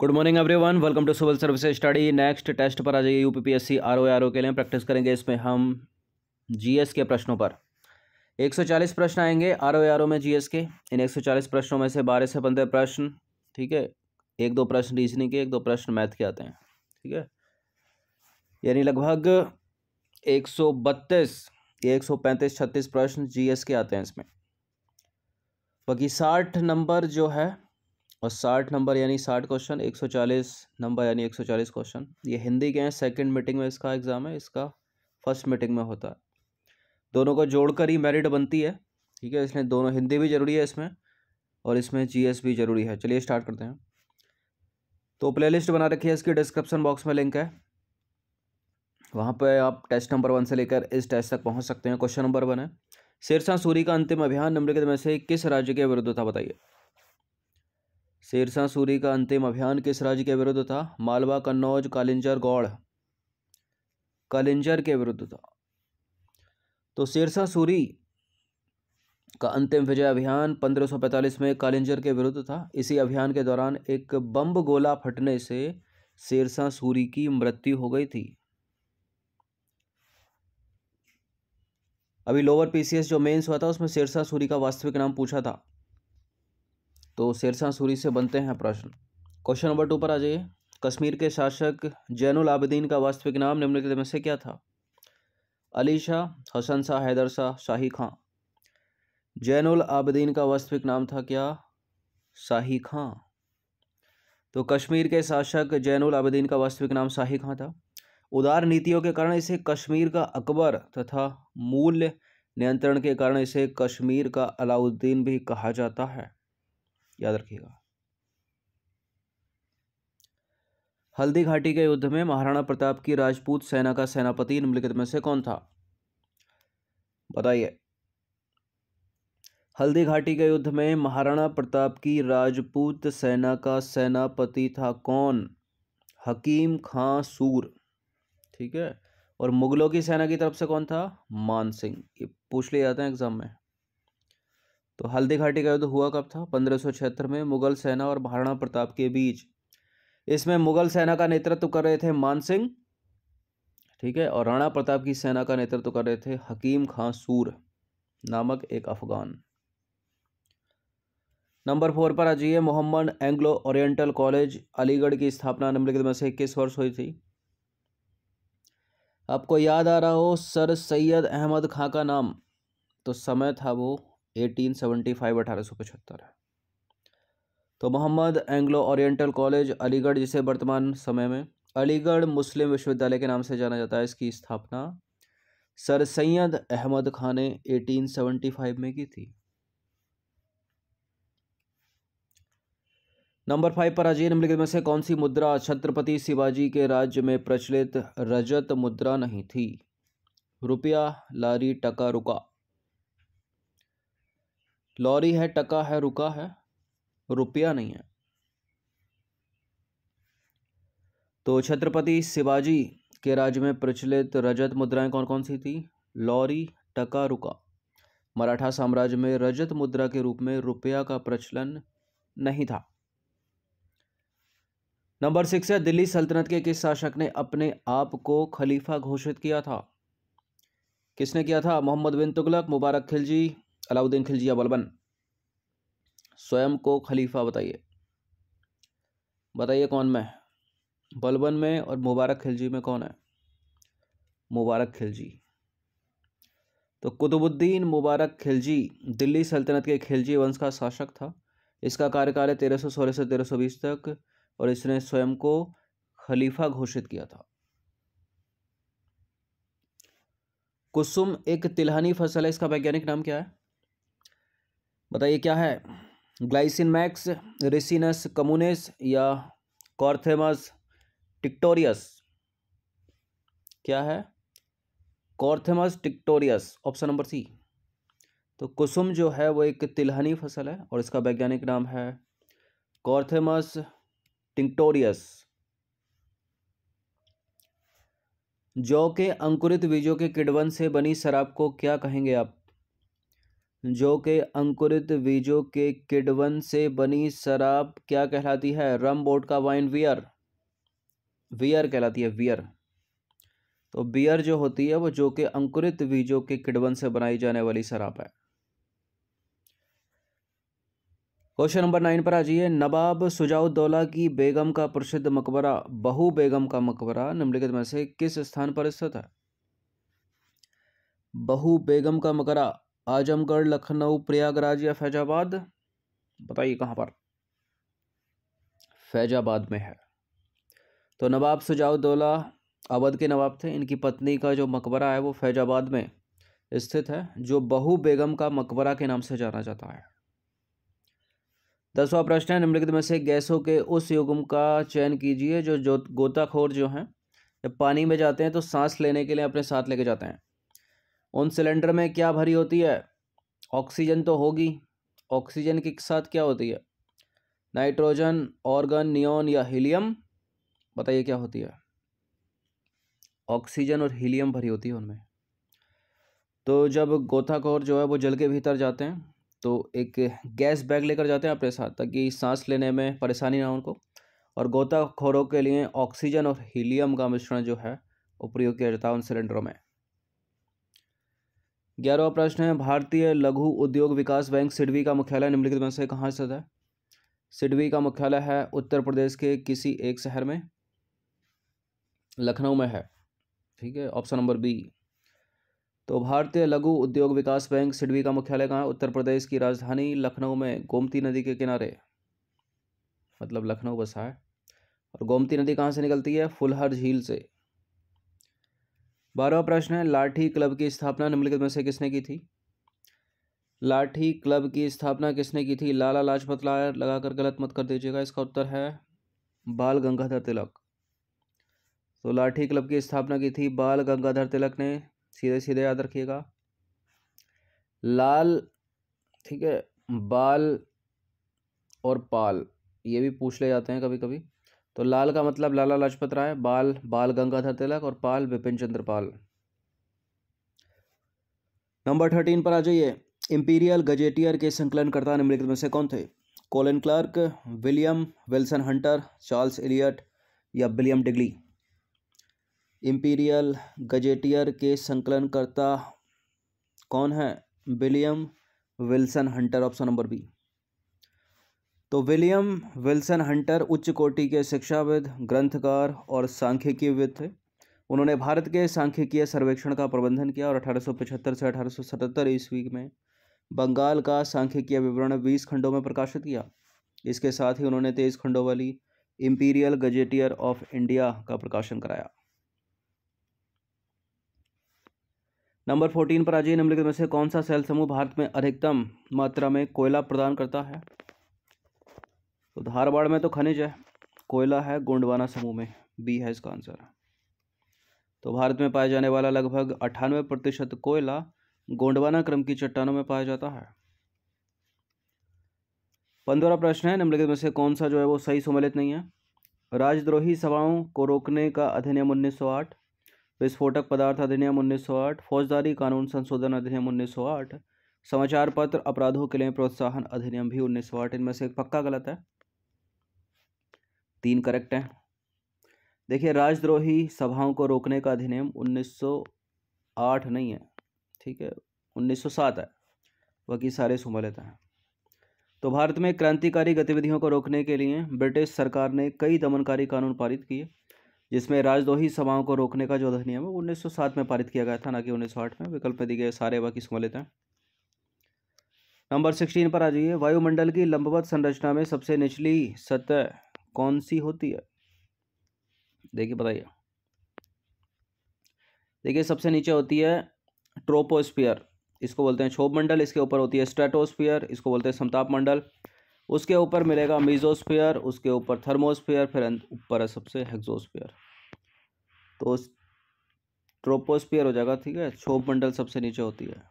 good morning everyone welcome to civil service study next test पर आ जाइए U P P S C R O के लिए practice करेंगे इसमें हम जीएस के प्रश्नों पर 140 प्रश्न आएंगे आर ओ आर ओ में जीएस के इन 140 प्रश्नों में से 12 से पंद्रह प्रश्न ठीक है एक दो प्रश्न रीजनिंग के एक दो प्रश्न मैथ के आते हैं ठीक है यानी लगभग एक सौ बत्तीस एक सौ पैंतीस छत्तीस प्रश्न जी के आते हैं इसमें बाकी साठ नंबर जो है और साठ नंबर यानी साठ क्वेश्चन एक सौ चालीस नंबर यानी एक सौ चालीस क्वेश्चन ये हिंदी के हैं सेकेंड मीटिंग में इसका एग्ज़ाम है इसका फर्स्ट मीटिंग में होता है दोनों को जोड़कर ही मेरिट बनती है ठीक है इसलिए दोनों हिंदी भी ज़रूरी है इसमें और इसमें जी भी ज़रूरी है चलिए स्टार्ट करते हैं तो प्ले बना रखी है इसकी डिस्क्रिप्शन बॉक्स में लिंक है वहाँ पर आप टेस्ट नंबर वन से लेकर इस टेस्ट तक पहुँच सकते हैं क्वेश्चन नंबर वन है सिरसा सूरी का अंतिम अभियान निम्नलिखित में से किस राज्य के विरुद्ध था बताइए शेरशाह सूरी का अंतिम अभियान किस राज्य के विरुद्ध था मालवा कन्नौज कालिंजर गौड़ कालिंजर के विरुद्ध था तो शेरशाह सूरी का अंतिम विजय अभियान 1545 में कालिंजर के विरुद्ध था इसी अभियान के दौरान एक बम्ब गोला फटने से शेरशाह सूरी की मृत्यु हो गई थी अभी लोअर पीसीएस जो मेंस हुआ था उसमें शेरशाह सूरी का वास्तविक नाम पूछा था तो शेरशाह सूरी से बनते हैं प्रश्न क्वेश्चन नंबर टू पर आ जाइए कश्मीर के शासक जैनुल आबदीन का वास्तविक नाम निम्नलिखित में से क्या था अली शाह हसन शाह हैदर शाह शाही खां जैनुल आबदीन का वास्तविक नाम था क्या शाही खां तो कश्मीर के शासक जैनुल आबदीन का वास्तविक नाम शाही खां था उदार नीतियों के कारण इसे कश्मीर का अकबर तथा मूल्य नियंत्रण के कारण इसे कश्मीर का अलाउद्दीन भी कहा जाता है याद रखिएगा हल्दी घाटी के युद्ध में महाराणा प्रताप की राजपूत सेना का सेनापति निम्नलिखित में से कौन था बताइए हल्दी घाटी के युद्ध में महाराणा प्रताप की राजपूत सेना का सेनापति था कौन हकीम खां सूर ठीक है और मुगलों की सेना की तरफ से कौन था मान सिंह ये पूछ लिए जाते हैं एग्जाम में तो हल्दी घाटी का युद्ध हुआ कब था पंद्रह में मुगल सेना और महाराणा प्रताप के बीच इसमें मुगल सेना का नेतृत्व कर रहे थे मानसिंह ठीक है और राणा प्रताप की सेना का नेतृत्व कर रहे थे हकीम खां सूर नामक एक अफगान नंबर फोर पर आ जाइए Mohammed Anglo Oriental College Aligarh की स्थापना निम्नलिखित में से किस वर्ष हुई थी आपको याद आ रहा हो सर सैयद अहमद खां का नाम तो समय था वो एटीन सेवेंटी फाइव अठारह सौ पचहत्तर तो Mohammed Anglo Oriental College Aligarh जिसे वर्तमान समय में अलीगढ़ मुस्लिम विश्वविद्यालय के नाम से जाना जाता है इसकी स्थापना सर सैयद अहमद खान ने एटीन सेवेंटी फाइव में की थी नंबर फाइव पर अजय निम्नलिखित में से कौन सी मुद्रा छत्रपति शिवाजी के राज्य में प्रचलित रजत मुद्रा नहीं थी रुपया लारी टका रुका लॉरी है टका है रुका है रुपया नहीं है तो छत्रपति शिवाजी के राज्य में प्रचलित रजत मुद्राएं कौन कौन सी थी लॉरी टका रुका मराठा साम्राज्य में रजत मुद्रा के रूप में रुपया का प्रचलन नहीं था नंबर सिक्स है दिल्ली सल्तनत के किस शासक ने अपने आप को खलीफा घोषित किया था किसने किया था मोहम्मद बिन तुगलक मुबारक खिलजी अलाउद्दीन खिलजिया बलबन स्वयं को खलीफा बताइए बताइए कौन में बलबन में और मुबारक खिलजी में कौन है मुबारक खिलजी तो कुतुबुद्दीन मुबारक खिलजी दिल्ली सल्तनत के खिलजी वंश का शासक था इसका कार्यकाल है तेरह सौ सोलह से तेरह सौ बीस तक और इसने स्वयं को खलीफा घोषित किया था कुसुम एक तिलहनी फसल है इसका वैज्ञानिक नाम क्या है बताइए क्या है ग्लाइसिन मैक्स रेसिनस कमुनेस या कॉर्थेमस टिक्टोरियस क्या है कॉर्थेमस टिक्टोरियस ऑप्शन नंबर सी तो कुसुम जो है वो एक तिलहनी फसल है और इसका वैज्ञानिक नाम है कॉर्थेमस टिक्टोरियस जौ के अंकुरित बीजों के किडवन से बनी शराब को क्या कहेंगे आप जो के अंकुरित बीजों के किडवन से बनी शराब क्या कहलाती है रम बोर्ड का वाइन वियर वियर कहलाती है वियर तो बियर जो होती है वो जो के अंकुरित बीजों के किडवन से बनाई जाने वाली शराब है क्वेश्चन नंबर नाइन पर आ जाइए नवाब सुजाउद्दौला की बेगम का प्रसिद्ध मकबरा बहु बेगम का मकबरा निम्नलिखित में से किस स्थान पर स्थित है बहु बेगम का मकबरा आजमगढ़ लखनऊ प्रयागराज या फैजाबाद बताइए कहाँ पर फैजाबाद में है तो नवाब सुजाउदौला अवध के नवाब थे इनकी पत्नी का जो मकबरा है वो फैजाबाद में स्थित है जो बहु बेगम का मकबरा के नाम से जाना जाता है दसवां प्रश्न है निम्नलिखित में से गैसों के उस युगम का चयन कीजिए जो जो गोताखोर जो हैं जब पानी में जाते हैं तो सांस लेने के लिए अपने साथ लेके जाते हैं उन सिलेंडर में क्या भरी होती है ऑक्सीजन तो होगी ऑक्सीजन के साथ क्या होती है नाइट्रोजन ऑर्गन नियोन या हीलियम बताइए क्या होती है ऑक्सीजन और हीलियम भरी होती है उनमें तो जब गोथाखोर जो है वो जल के भीतर जाते हैं तो एक गैस बैग लेकर जाते हैं अपने साथ ताकि सांस लेने में परेशानी ना हो उनको और गोताखोरों के लिए ऑक्सीजन और हीलियम का मिश्रण जो है वो प्रयोग किया जाता है उन सिलेंडरों में ग्यारहवा प्रश्न है भारतीय लघु उद्योग विकास बैंक सिडवी का मुख्यालय निम्नलिखित में से कहाँ स्थित है सिडवी का मुख्यालय है उत्तर प्रदेश के किसी एक शहर में लखनऊ में है ठीक है ऑप्शन नंबर बी तो भारतीय लघु उद्योग विकास बैंक सिडवी का मुख्यालय कहाँ है उत्तर प्रदेश की राजधानी लखनऊ में गोमती नदी के किनारे मतलब लखनऊ बसा है और गोमती नदी कहाँ से निकलती है फुलहर झील से बारहवा प्रश्न है लाठी क्लब की स्थापना निम्नलिखित में से किसने की थी लाठी क्लब की स्थापना किसने की थी लाला लाजपत राय लगाकर गलत मत कर दीजिएगा इसका उत्तर है बाल गंगाधर तिलक तो लाठी क्लब की स्थापना की थी बाल गंगाधर तिलक ने सीधे सीधे याद रखिएगा लाल ठीक है बाल और पाल ये भी पूछ ले जाते हैं कभी कभी तो लाल का मतलब लाला लाजपत राय बाल बाल गंगाधर तिलक और पाल विपिन चंद्र पाल नंबर थर्टीन पर आ जाइए इंपीरियल गजेटियर के संकलनकर्ता निम्नलिखित में से कौन थे Colin Clark William Wilson Hunter Charles Elliot या विलियम डिगली इंपीरियल गजेटियर के संकलनकर्ता कौन है William Wilson Hunter option number B तो विलियम विल्सन हंटर उच्च कोटि के शिक्षाविद ग्रंथकार और सांख्यिकीविद थे उन्होंने भारत के सांख्यिकीय सर्वेक्षण का प्रबंधन किया और 1875 से 1877 ईस्वी में बंगाल का सांख्यिकीय विवरण 20 खंडों में प्रकाशित किया इसके साथ ही उन्होंने तेईस खंडों वाली इम्पीरियल गजेटियर ऑफ इंडिया का प्रकाशन कराया नंबर फोर्टीन पर आ निम्नलिखित में से कौन सा सेल समूह भारत में अधिकतम मात्रा में कोयला प्रदान करता है तो धारवाड़ में तो खनिज है कोयला है गोंडवाना समूह में बी है इसका आंसर तो भारत में पाया जाने वाला लगभग अट्ठानवे प्रतिशत कोयला गोंडवाना क्रम की चट्टानों में पाया जाता है पंद्रह प्रश्न है निम्नलिखित में से कौन सा जो है वो सही सम्मिलित नहीं है राजद्रोही सभाओं को रोकने का अधिनियम 1908 विस्फोटक पदार्थ अधिनियम 1908 फौजदारी कानून संशोधन अधिनियम 1908 समाचार पत्र अपराधों के लिए प्रोत्साहन अधिनियम भी 1908 इनमें से एक पक्का गलत है तीन करेक्ट हैं देखिए राजद्रोही सभाओं को रोकने का अधिनियम 1908 नहीं है ठीक है 1907 है बाकी सारे सुबह लेते हैं तो भारत में क्रांतिकारी गतिविधियों को रोकने के लिए ब्रिटिश सरकार ने कई दमनकारी कानून पारित किए जिसमें राजद्रोही सभाओं को रोकने का जो अधिनियम है वो 1907 में पारित किया गया था ना कि उन्नीस में विकल्प दिए गए सारे बाकी सुबह लेते हैं नंबर सिक्सटीन पर आ जाइए वायुमंडल की लंबवत संरचना में सबसे निचली सतह कौन सी होती है देखिए बताइए देखिए सबसे नीचे होती है ट्रोपोस्फियर इसको बोलते हैं क्षोभ मंडल इसके ऊपर होती है स्ट्रेटोस्फियर इसको बोलते हैं समताप मंडल उसके ऊपर मिलेगा मीजोस्फियर उसके ऊपर थर्मोस्फियर फिर ऊपर है सबसे हेक्सोस्फियर तो ट्रोपोस्फियर हो जाएगा ठीक है क्षोभ मंडल सबसे नीचे होती है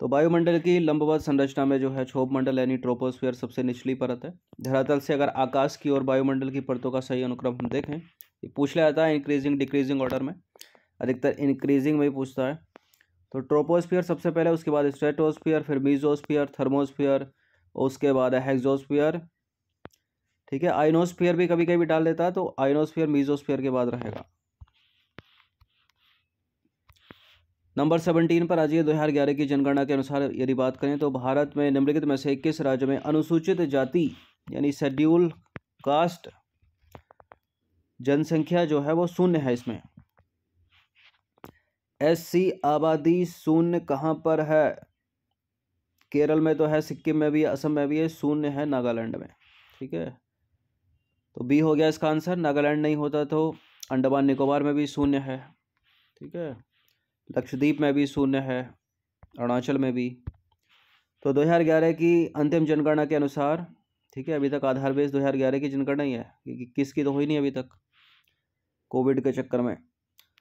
तो वायुमंडल की लंबवत संरचना में जो है क्षोभ मंडल यानी ट्रोपोस्फीयर सबसे निचली परत है धरातल से अगर आकाश की और वायुमंडल की परतों का सही अनुक्रम हम देखें ये पूछ लिया जाता है इंक्रीजिंग डिक्रीजिंग ऑर्डर में अधिकतर इंक्रीजिंग में ही पूछता है तो ट्रोपोस्फीयर सबसे पहले उसके बाद स्ट्रेटोस्फियर फिर मीजोस्फियर थर्मोस्फियर उसके बाद है ठीक है आइनोस्फियर भी कभी कभी डाल देता है तो आइनोस्फियर मीजोस्फियर के बाद रहेगा नंबर सेवनटीन पर आ जाइए दो की जनगणना के अनुसार यदि बात करें तो भारत में निम्नलिखित में से किस राज्य में अनुसूचित जाति यानी शेड्यूल कास्ट जनसंख्या जो है वो शून्य है इसमें एससी आबादी शून्य कहाँ पर है केरल में तो है सिक्किम में भी असम में भी है शून्य है नागालैंड में ठीक है तो बी हो गया इसका आंसर नागालैंड नहीं होता तो अंडमान निकोबार में भी शून्य है ठीक है लक्षद्वीप में भी शून्य है अरुणाचल में भी तो 2011 की अंतिम जनगणना के अनुसार ठीक है अभी तक आधार बेस 2011 की जनगणना ही है क्योंकि किसकी तो हुई नहीं अभी तक कोविड के चक्कर में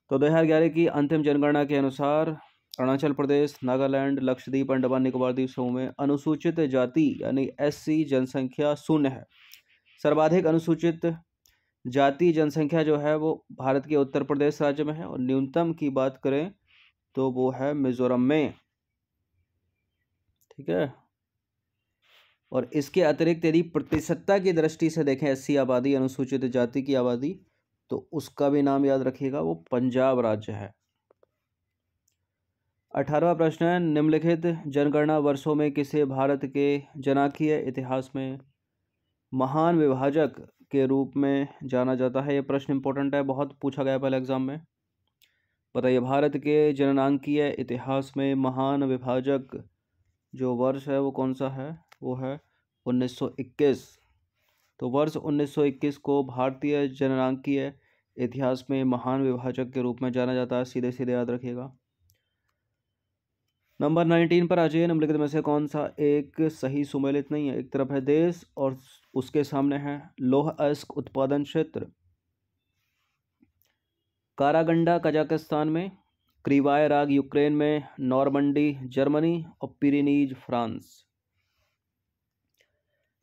तो 2011 की अंतिम जनगणना के अनुसार अरुणाचल प्रदेश नागालैंड लक्षद्वीप अंडमान निकोबार द्वीप समूह में अनुसूचित जाति यानी एससी जनसंख्या शून्य है सर्वाधिक अनुसूचित जाति जनसंख्या जो है वो भारत के उत्तर प्रदेश राज्य में है और न्यूनतम की बात करें तो वो है मिज़ोरम में ठीक है और इसके अतिरिक्त यदि प्रतिशतता की दृष्टि से देखें ऐसी आबादी अनुसूचित जाति की आबादी तो उसका भी नाम याद रखिएगा वो पंजाब राज्य है अठारहवा प्रश्न है निम्नलिखित जनगणना वर्षों में किसे भारत के जनाकीय इतिहास में महान विभाजक के रूप में जाना जाता है ये प्रश्न इंपॉर्टेंट है बहुत पूछा गया पहले एग्जाम में बताइए भारत के जननांकीय इतिहास में महान विभाजक जो वर्ष है वो कौन सा है वो है 1921 तो वर्ष 1921 को भारतीय जननांकीय इतिहास में महान विभाजक के रूप में जाना जाता है सीधे सीधे याद रखिएगा नंबर नाइनटीन पर आ जाइए निम्नलिखित में से कौन सा एक सही सुमेलित नहीं है एक तरफ है देश और उसके सामने है लोह अस्क उत्पादन क्षेत्र कारागंडा कजाकिस्तान में क्रीवाय राग यूक्रेन में नॉर्मंडी जर्मनी और पिरीनीज फ्रांस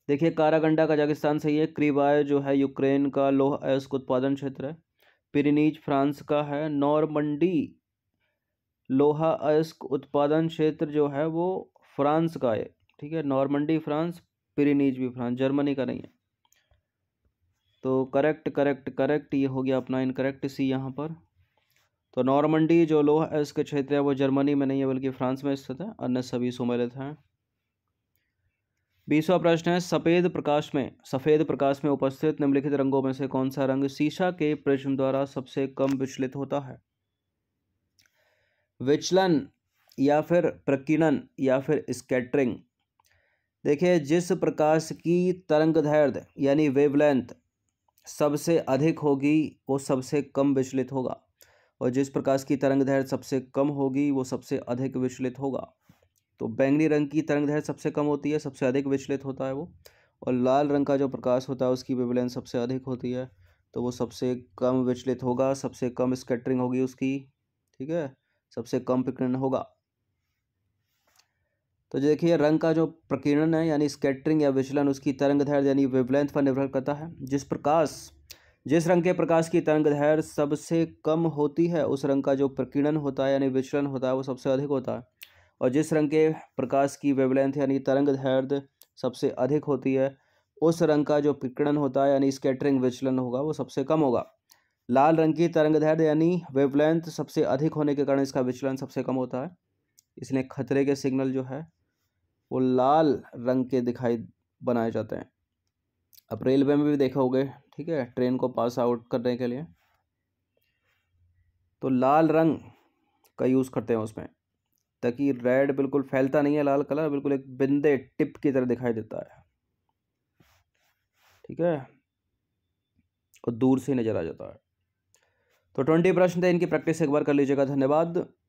देखिए कारागंडा कजाकिस्तान से ये क्रीवाय जो है यूक्रेन का लोह अयस्क उत्पादन क्षेत्र है पिरीनीज फ्रांस का है नॉर्मंडी लोहा अयस्क उत्पादन क्षेत्र जो है वो फ्रांस का है ठीक है नॉर्मंडी फ्रांस पिरीनीज भी फ्रांस जर्मनी का नहीं है तो करेक्ट करेक्ट करेक्ट ये हो गया अपना इनकरेक्ट सी यहाँ पर तो नॉर्मंडी जो लोह एस का क्षेत्र है वो जर्मनी में नहीं है बल्कि फ्रांस में स्थित है अन्य सभी सुमेलित हैं बीसवा प्रश्न है सफ़ेद प्रकाश में सफ़ेद प्रकाश में उपस्थित निम्नलिखित रंगों में से कौन सा रंग शीशा के प्रश्न द्वारा सबसे कम विचलित होता है विचलन या फिर प्रकीर्णन या फिर स्केटरिंग देखिए जिस प्रकाश की तरंग दैर्ध्य यानी वेवलेंथ सबसे अधिक होगी वो सबसे कम विचलित होगा और जिस प्रकाश की तरंग दहर सबसे कम होगी वो सबसे अधिक विचलित होगा तो बैंगनी रंग की तरंग दहर सबसे कम होती है सबसे अधिक विचलित होता है वो और लाल रंग का जो प्रकाश होता है उसकी विवलन सबसे अधिक होती है तो वो सबसे कम विचलित होगा सबसे कम स्कैटरिंग होगी उसकी ठीक है सबसे कम विकिरण होगा तो देखिए रंग का जो प्रकीर्णन है यानी स्केटरिंग या विचलन उसकी तरंग धैर्य यानी वेवलेंथ पर निर्भर करता है जिस प्रकाश जिस रंग के प्रकाश की तरंग धैर्य सबसे कम होती है उस रंग का जो प्रकीर्णन होता है यानी विचलन होता है वो सबसे अधिक होता है और जिस रंग के प्रकाश की वेवलेंथ यानी तरंग धैर्य सबसे अधिक होती है उस रंग का जो प्रकीर्णन होता है यानी स्केटरिंग विचलन होगा वो सबसे कम होगा लाल रंग की तरंग धैर्य यानी वेवलेंथ सबसे अधिक होने के कारण इसका विचलन सबसे कम होता है इसलिए खतरे के सिग्नल जो है वो लाल रंग के दिखाई बनाए जाते हैं अब रेलवे में भी देखा होगा ठीक है ट्रेन को पास आउट करने के लिए तो लाल रंग का यूज़ करते हैं उसमें ताकि रेड बिल्कुल फैलता नहीं है लाल कलर बिल्कुल एक बिंदे टिप की तरह दिखाई देता है ठीक है और दूर से नज़र आ जाता है तो ट्वेंटी प्रश्न थे इनकी प्रैक्टिस एक बार कर लीजिएगा धन्यवाद